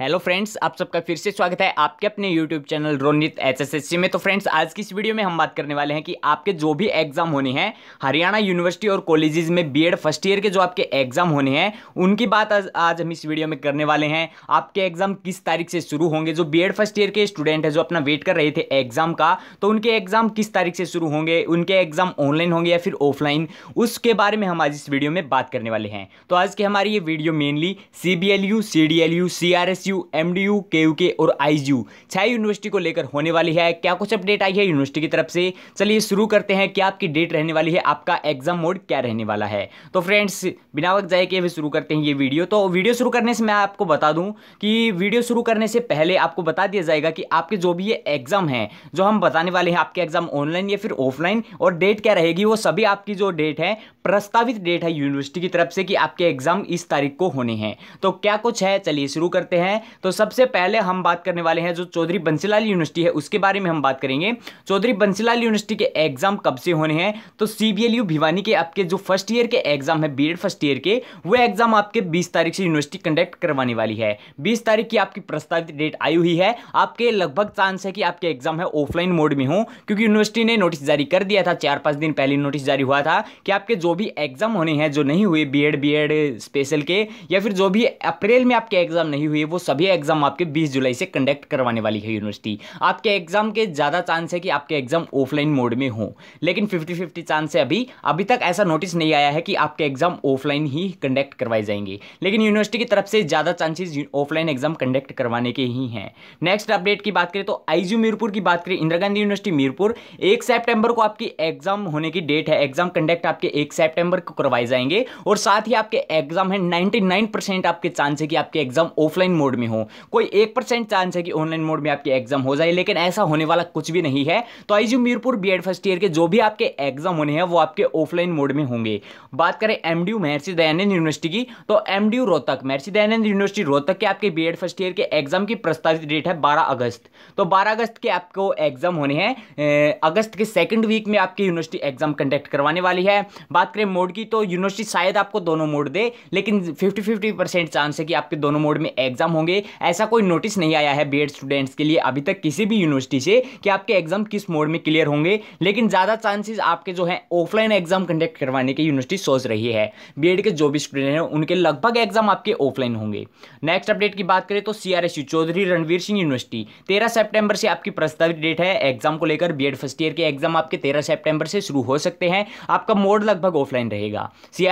hello friends आप सबका फिर से स्वागत है आपके अपने यूट्यूब चैनल रोनित एसएसएससी में तो फ्रेंड्स आज की इस वीडियो में हम बात करने वाले हैं कि आपके जो भी एग्जाम होने हैं हरियाणा यूनिवर्सिटी और कॉलेजेस में बीएड फर्स्ट ईयर के जो आपके एग्जाम होने हैं उनकी बात आज, आज हम इस वीडियो में करने वाले हैं आपके एग्जाम किस तारीख से शुरू होंगे जो बी फर्स्ट ईयर के स्टूडेंट है जो अपना वेट कर रहे थे एग्जाम का तो उनके एग्जाम किस तारीख से शुरू होंगे उनके एग्जाम ऑनलाइन होंगे या फिर ऑफलाइन उसके बारे में हम आज इस वीडियो में बात करने वाले हैं तो आज की हमारी ये video mainly C B L U C D L U C R S U M D U K U K और आई यू छह यूनिवर्सिटी को लेकर होने वाली है क्या कुछ अपडेट आई है यूनिवर्सिटी की तरफ से चलिए शुरू करते हैं क्या आपकी डेट रहने वाली है आपका एग्जाम मोड क्या रहने वाला है तो फ्रेंड्स बिना वक्त जाए के शुरू करते हैं ये वीडियो तो वीडियो शुरू करने से मैं आपको बता दूँ कि वीडियो शुरू करने से पहले आपको बता दिया जाएगा कि आपके जो भी ये एग्जाम हैं जो हम बताने वाले हैं आपके एग्जाम ऑनलाइन या फिर ऑफलाइन और डेट क्या रहेगी वो सभी आपकी जो डेट है प्रस्तावित डेट है यूनिवर्सिटी की तरफ से कि आपके एग्जाम इस तारीख को होने हैं तो क्या कुछ है चलिए शुरू करते हैं तो सबसे पहले हम बात करने वाले हैं जो चौधरी बंसीलाल यूनिवर्सिटी है उसके बारे में हम बात करेंगे चौधरी बंसीलाल यूनिवर्सिटी के एग्जाम कब से होने हैं तो सी भिवानी के आपके जो फर्स्ट ईयर के एग्जाम है बी फर्स्ट ईयर के वो एग्जाम आपके बीस तारीख से यूनिवर्सिटी कंडक्ट करवाने वाली है बीस तारीख की आपकी प्रस्तावित डेट आई हुई है आपके लगभग चांस है कि आपके एग्जाम है ऑफलाइन मोड में हो क्योंकि यूनिवर्सिटी ने नोटिस जारी कर दिया था चार पाँच दिन पहले नोटिस जारी हुआ था कि आपके जो भी एग्जाम होने हैं जो नहीं हुए बी एड स्पेशल के या फिर जो भी अप्रैल में आपके एग्जाम नहीं हुए वो सभी एग्जाम आपके 20 जुलाई से कंडक्ट करवाने वाली है यूनिवर्सिटी आपके एग्जाम के ज़्यादा चांस है कि आपके एग्जाम ऑफलाइन मोड में हो लेकिन फिफ्टी फिफ्टी चांस है अभी अभी तक ऐसा नोटिस नहीं आया है कि आपके एग्जाम ऑफलाइन ही कंडक्ट करवाए जाएंगे लेकिन यूनिवर्सिटी की तरफ से ज़्यादा चांसेज ऑफलाइन एग्जाम कंडक्ट करवाने के ही हैं नेक्स्ट अपडेट की बात करें तो आईजू मीरपुर की बात करें इंदिरा गांधी यूनिवर्सिटी मीरपुर एक सेप्टेम्बर को आपकी एग्जाम होने की डेट है एग्जाम कंडक्ट आपके एक सेप्टेम्बर को करवाए जाएंगे और साथ ही आपके एग्जाम है नाइन्टी आपके चांस है कि आपके एग्जाम ऑफलाइन मोड मोड में हो कोई एक परसेंट चांस है कि ऑनलाइन मोड में आपकी एग्जाम हो जाए लेकिन ऐसा होने वाला कुछ भी नहीं है तो I G Mirpur B first year के जो भी आपके एग्जाम होने हैं वो आपके ऑफलाइन मोड में होंगे बात करें एम डी यू महर्षि दयानंद यूनिवर्सिटी की तो एम डी यू रोहतक महर्षि दयानंद यूनिवर्सिटी रोहतक के आपके बी फर्स्ट ईयर के एग्जाम की प्रस्तावित डेट है बारह अगस्त तो बारह अगस्त के आपको एग्जाम होने हैं अगस्त के सेकेंड वीक में आपकी यूनिवर्सिटी एग्जाम कंडक्ट करवाने वाली है बात करें मोड की तो यूनिवर्सिटी शायद आपको दोनों मोड दे लेकिन फिफ्टी फिफ्टी परसेंट चांस है कि आपके दोनों मोड में एग्जाम हो होंगे ऐसा कोई नोटिस नहीं आया है बी स्टूडेंट्स के लिए अभी तक किसी भी यूनिवर्सिटी से कि आपके एग्जाम किस मोड में क्लियर होंगे लेकिन ज़्यादा चांसेस आपके जो है ऑफलाइन एग्जाम कंडक्ट करवाने की यूनिवर्सिटी सोच रही है बी के जो भी स्टूडेंट हैं उनके लगभग एग्जाम आपके ऑफलाइन होंगे नेक्स्ट अपडेट की बात करें तो सी चौधरी रणवीर सिंह यूनिवर्सिटी तेरह सेप्टेंबर से आपकी प्रस्तावित डेट है एग्जाम को लेकर बी फर्स्ट ईयर के एग्जाम आपके तेरह सेप्टेंबर से शुरू हो सकते हैं आपका मोड लगभग ऑफलाइन रहेगा सी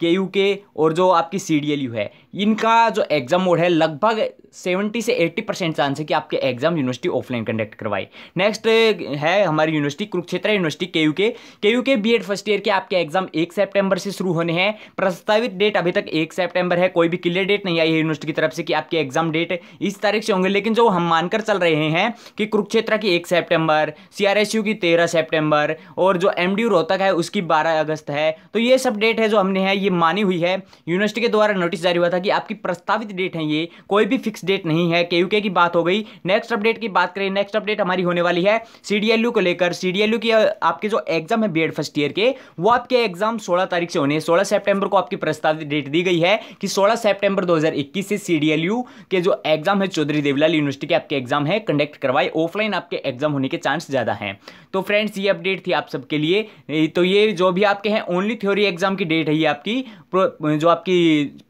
के यू के और जो आपकी सी डी एल यू है इनका जो एग्ज़ाम मोड है लगभग 70 से 80 परसेंट चांस है कि आपके एग्ज़ाम यूनिवर्सिटी ऑफलाइन कंडक्ट करवाए नेक्स्ट है हमारी यूनिवर्सिटी कुरुक्षेत्र यूनिवर्सिटी के यू के के यू के बी एड फर्स्ट ईयर के आपके एग्ज़ाम एक सेप्टेम्बर से शुरू होने हैं प्रस्तावित डेट अभी तक एक सेप्टेम्बर है कोई भी क्लियर डेट नहीं आई है यूनिवर्सिटी की तरफ से कि आपके एग्ज़ाम डेट इस तारीख से होंगे लेकिन जो हम मानकर चल रहे हैं कि कुरुक्षेत्र की एक सेप्टेम्बर सी की तेरह सेप्टेम्बर और जो एम डी रोहतक है उसकी बारह अगस्त है तो ये सब डेट है जो हमने है ये मानी हुई है यूनिवर्सिटी के द्वारा नोटिस जारी हुआ था कि आपकी प्रस्तावित डेट है ये कोई भी फिक्स डेट नहीं है के की बात हो गई नेक्स्ट अपडेट की बात करें नेक्स्ट अपडेट हमारी होने वाली है सीडीएलयू को लेकर सीडीएलयू की आपके जो एग्जाम है बीएड फर्स्ट ईयर के वो आपके एग्जाम सोलह तारीख से होने सोलह सितंबर को आपकी प्रस्तावित डेट दी गई है कि 16 सितंबर 2021 से सीडीएलयू के जो एग्जाम है चौधरी देवलाल यूनिवर्सिटी के आपके एग्जाम है कंडक्ट करवाए ऑफलाइन आपके एग्जाम होने के चांस ज़्यादा हैं तो फ्रेंड्स ये अपडेट थी आप सबके लिए तो ये जो भी आपके हैं ओनली थ्योरी एग्जाम की डेट है ये आपकी जो आपकी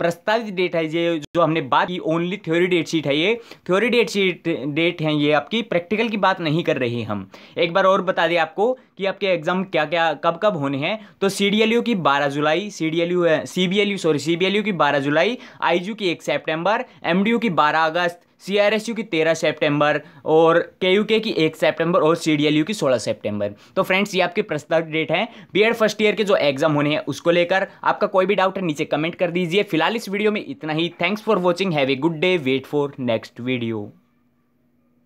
प्रस्तावित डेट डेट है ये जो हमने बात की ओनली थ्योरी डेट शीट है ये थ्योरी डेट शीट डेट है ये आपकी प्रैक्टिकल की बात नहीं कर रही हम एक बार और बता दें आपको कि आपके एग्जाम क्या क्या कब कब होने हैं तो सी e की बारह जुलाई C D L U sorry C की बारह जुलाई आई की एक सेप्टेम्बर एम की बारह अगस्त सी की तेरह सेप्टेम्बर और के की एक सेप्टेम्बर और सी की सोलह सेप्टेम्बर तो फ्रेंड्स ये आपके प्रस्तावित डेट है बी फर्स्ट ईयर के जो एग्जाम होने हैं उसको लेकर आपका कोई भी डाउट है नीचे कमेंट कर दीजिए फिलहाल इस वीडियो में इतना ही thanks for watching have a good day wait for next video